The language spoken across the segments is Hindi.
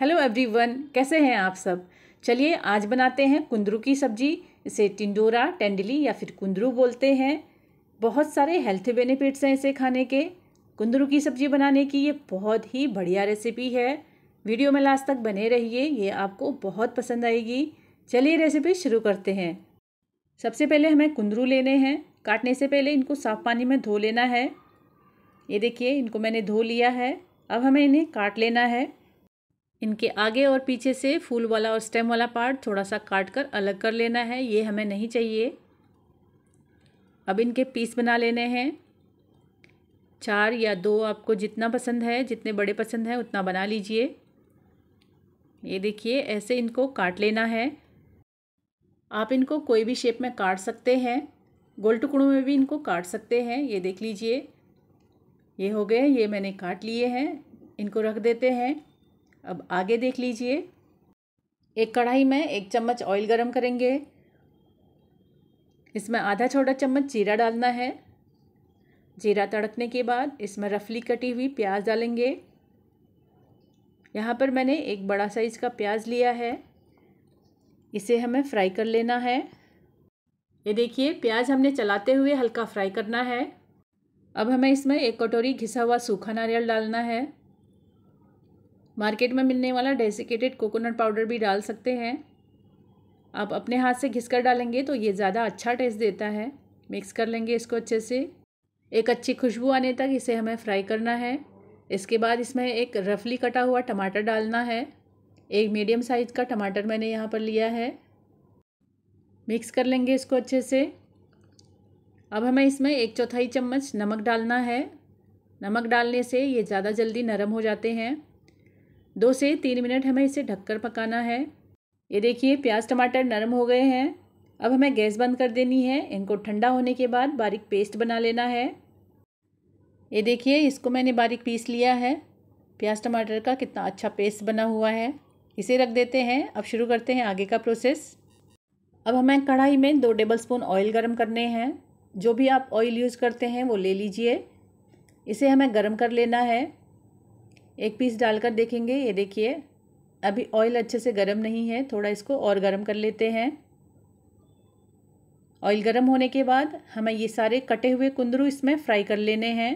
हेलो एवरीवन कैसे हैं आप सब चलिए आज बनाते हैं कुंदरू की सब्जी इसे टिंडोरा टेंडली या फिर कुंदरू बोलते हैं बहुत सारे हेल्थ बेनिफिट्स हैं इसे खाने के कुंदरू की सब्जी बनाने की ये बहुत ही बढ़िया रेसिपी है वीडियो में लास्ट तक बने रहिए ये आपको बहुत पसंद आएगी चलिए रेसिपी शुरू करते हैं सबसे पहले हमें कुंदरू लेने हैं काटने से पहले इनको साफ़ पानी में धो लेना है ये देखिए इनको मैंने धो लिया है अब हमें इन्हें काट लेना है इनके आगे और पीछे से फूल वाला और स्टेम वाला पार्ट थोड़ा सा काट कर अलग कर लेना है ये हमें नहीं चाहिए अब इनके पीस बना लेने हैं चार या दो आपको जितना पसंद है जितने बड़े पसंद हैं उतना बना लीजिए ये देखिए ऐसे इनको काट लेना है आप इनको कोई भी शेप में काट सकते हैं गोल टुकड़ों में भी इनको काट सकते हैं ये देख लीजिए ये हो गए ये मैंने काट लिए हैं इनको रख देते हैं अब आगे देख लीजिए एक कढ़ाई में एक चम्मच ऑयल गरम करेंगे इसमें आधा छोटा चम्मच जीरा डालना है जीरा तड़कने के बाद इसमें रफली कटी हुई प्याज डालेंगे यहाँ पर मैंने एक बड़ा साइज़ का प्याज लिया है इसे हमें फ्राई कर लेना है ये देखिए प्याज हमने चलाते हुए हल्का फ्राई करना है अब हमें इसमें एक कटोरी घिसा हुआ सूखा नारियल डालना है मार्केट में मिलने वाला डेसिकेटेड कोकोनट पाउडर भी डाल सकते हैं आप अपने हाथ से घिस कर डालेंगे तो ये ज़्यादा अच्छा टेस्ट देता है मिक्स कर लेंगे इसको अच्छे से एक अच्छी खुशबू आने तक इसे हमें फ्राई करना है इसके बाद इसमें एक रफली कटा हुआ टमाटर डालना है एक मीडियम साइज़ का टमाटर मैंने यहाँ पर लिया है मिक्स कर लेंगे इसको अच्छे से अब हमें इसमें एक चौथाई चम्मच नमक डालना है नमक डालने से ये ज़्यादा जल्दी नरम हो जाते हैं दो से तीन मिनट हमें इसे ढककर पकाना है ये देखिए प्याज टमाटर नरम हो गए हैं अब हमें गैस बंद कर देनी है इनको ठंडा होने के बाद बारीक पेस्ट बना लेना है ये देखिए इसको मैंने बारीक पीस लिया है प्याज टमाटर का कितना अच्छा पेस्ट बना हुआ है इसे रख देते हैं अब शुरू करते हैं आगे का प्रोसेस अब हमें कढ़ाई में दो टेबल स्पून ऑयल गर्म करने हैं जो भी आप ऑयल यूज़ करते हैं वो ले लीजिए इसे हमें गर्म कर लेना है एक पीस डालकर देखेंगे ये देखिए अभी ऑयल अच्छे से गर्म नहीं है थोड़ा इसको और गर्म कर लेते हैं ऑयल गर्म होने के बाद हमें ये सारे कटे हुए कुंदरू इसमें फ्राई कर लेने हैं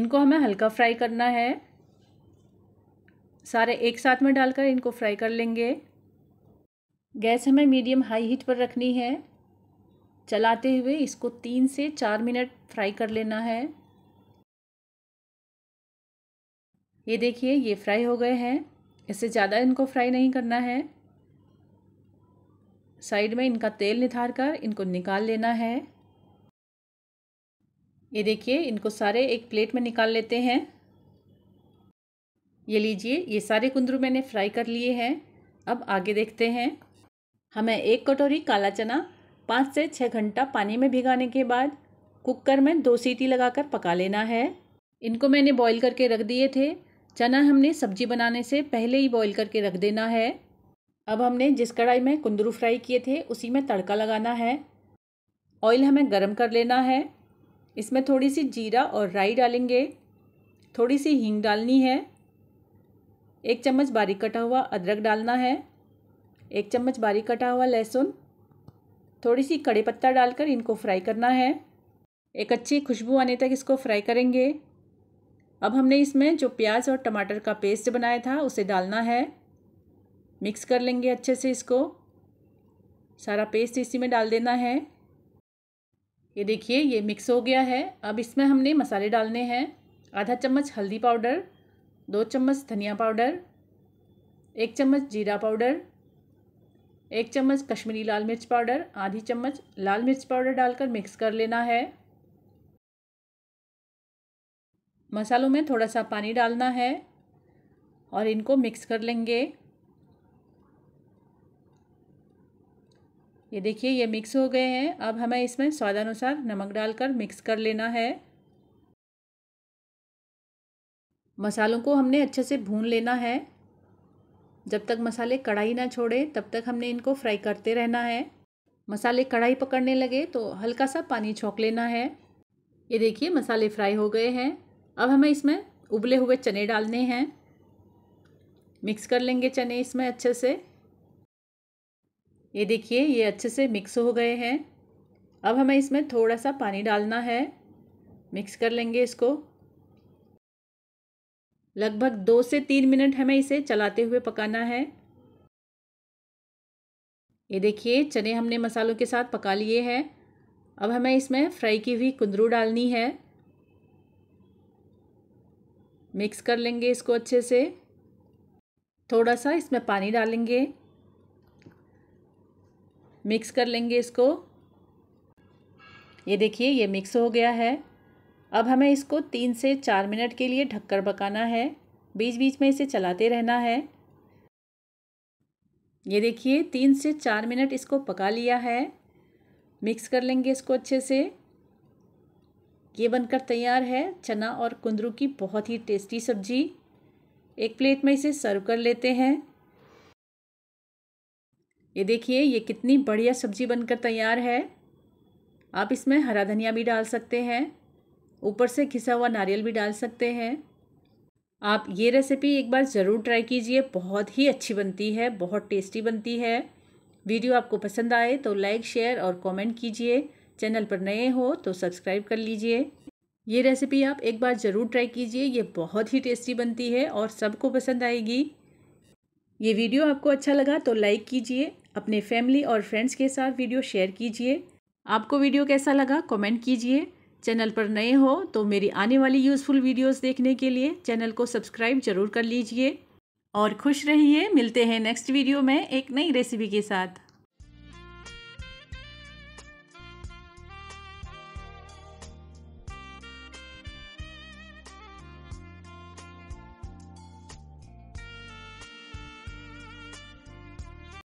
इनको हमें हल्का फ्राई करना है सारे एक साथ में डालकर इनको फ्राई कर लेंगे गैस हमें मीडियम हाई हीट पर रखनी है चलाते हुए इसको तीन से चार मिनट फ्राई कर लेना है ये देखिए ये फ्राई हो गए हैं इससे ज़्यादा इनको फ्राई नहीं करना है साइड में इनका तेल निथार कर इनको निकाल लेना है ये देखिए इनको सारे एक प्लेट में निकाल लेते हैं ये लीजिए ये सारे कुंदरू मैंने फ्राई कर लिए हैं अब आगे देखते हैं हमें एक कटोरी काला चना पाँच से छः घंटा पानी में भिगाने के बाद कुकर में दो सीटी लगाकर पका लेना है इनको मैंने बॉईल करके रख दिए थे चना हमने सब्जी बनाने से पहले ही बॉईल करके रख देना है अब हमने जिस कढ़ाई में कुंदरू फ्राई किए थे उसी में तड़का लगाना है ऑयल हमें गर्म कर लेना है इसमें थोड़ी सी जीरा और राई डालेंगे थोड़ी सी हींग डालनी है एक चम्मच बारीक कटा हुआ अदरक डालना है एक चम्मच बारीक कटा हुआ लहसुन थोड़ी सी कड़े पत्ता डालकर इनको फ्राई करना है एक अच्छी खुशबू आने तक इसको फ्राई करेंगे अब हमने इसमें जो प्याज और टमाटर का पेस्ट बनाया था उसे डालना है मिक्स कर लेंगे अच्छे से इसको सारा पेस्ट इसी में डाल देना है ये देखिए ये मिक्स हो गया है अब इसमें हमने मसाले डालने हैं आधा चम्मच हल्दी पाउडर दो चम्मच धनिया पाउडर एक चम्मच जीरा पाउडर एक चम्मच कश्मीरी लाल मिर्च पाउडर आधी चम्मच लाल मिर्च पाउडर डालकर मिक्स कर लेना है मसालों में थोड़ा सा पानी डालना है और इनको मिक्स कर लेंगे ये देखिए ये मिक्स हो गए हैं अब हमें इसमें स्वादानुसार नमक डालकर मिक्स कर लेना है मसालों को हमने अच्छे से भून लेना है जब तक मसाले कढ़ाई ना छोड़े तब तक हमने इनको फ्राई करते रहना है मसाले कढ़ाई पकड़ने लगे तो हल्का सा पानी छोंक लेना है ये देखिए मसाले फ्राई हो गए हैं अब हमें इसमें उबले हुए चने डालने हैं मिक्स कर लेंगे चने इसमें अच्छे से ये देखिए ये अच्छे से मिक्स हो गए हैं अब हमें इसमें थोड़ा सा पानी डालना है मिक्स कर लेंगे इसको लगभग दो से तीन मिनट हमें इसे चलाते हुए पकाना है ये देखिए चने हमने मसालों के साथ पका लिए हैं अब हमें इसमें फ्राई की हुई कुंदरू डालनी है मिक्स कर लेंगे इसको अच्छे से थोड़ा सा इसमें पानी डालेंगे मिक्स कर लेंगे इसको ये देखिए ये मिक्स हो गया है अब हमें इसको तीन से चार मिनट के लिए ढककर पकाना है बीच बीच में इसे चलाते रहना है ये देखिए तीन से चार मिनट इसको पका लिया है मिक्स कर लेंगे इसको अच्छे से ये बनकर तैयार है चना और कुंदरू की बहुत ही टेस्टी सब्जी एक प्लेट में इसे सर्व कर लेते हैं ये देखिए ये कितनी बढ़िया सब्जी बनकर तैयार है आप इसमें हरा धनिया भी डाल सकते हैं ऊपर से घिसा हुआ नारियल भी डाल सकते हैं आप ये रेसिपी एक बार ज़रूर ट्राई कीजिए बहुत ही अच्छी बनती है बहुत टेस्टी बनती है वीडियो आपको पसंद आए तो लाइक शेयर और कमेंट कीजिए चैनल पर नए हो तो सब्सक्राइब कर लीजिए ये रेसिपी आप एक बार ज़रूर ट्राई कीजिए ये बहुत ही टेस्टी बनती है और सबको पसंद आएगी ये वीडियो आपको अच्छा लगा तो लाइक कीजिए अपने फैमिली और फ्रेंड्स के साथ वीडियो शेयर कीजिए आपको वीडियो कैसा लगा कमेंट कीजिए चैनल पर नए हो तो मेरी आने वाली यूज़फुल वीडियोस देखने के लिए चैनल को सब्सक्राइब ज़रूर कर लीजिए और खुश रहिए है, मिलते हैं नेक्स्ट वीडियो में एक नई रेसिपी के साथ